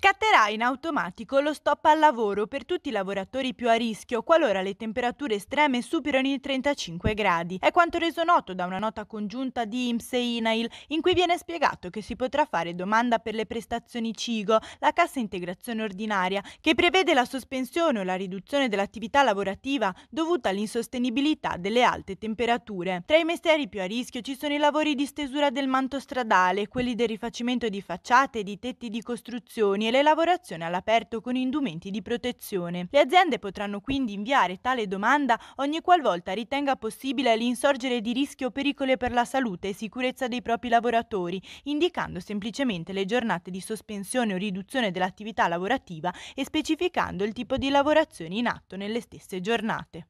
Scatterà in automatico lo stop al lavoro per tutti i lavoratori più a rischio qualora le temperature estreme superino i 35 gradi. È quanto reso noto da una nota congiunta di IMS e INAIL in cui viene spiegato che si potrà fare domanda per le prestazioni CIGO, la cassa integrazione ordinaria, che prevede la sospensione o la riduzione dell'attività lavorativa dovuta all'insostenibilità delle alte temperature. Tra i mestieri più a rischio ci sono i lavori di stesura del manto stradale, quelli del rifacimento di facciate e di tetti di costruzioni e le lavorazioni all'aperto con indumenti di protezione. Le aziende potranno quindi inviare tale domanda ogni qualvolta ritenga possibile l'insorgere di rischi o pericoli per la salute e sicurezza dei propri lavoratori, indicando semplicemente le giornate di sospensione o riduzione dell'attività lavorativa e specificando il tipo di lavorazione in atto nelle stesse giornate.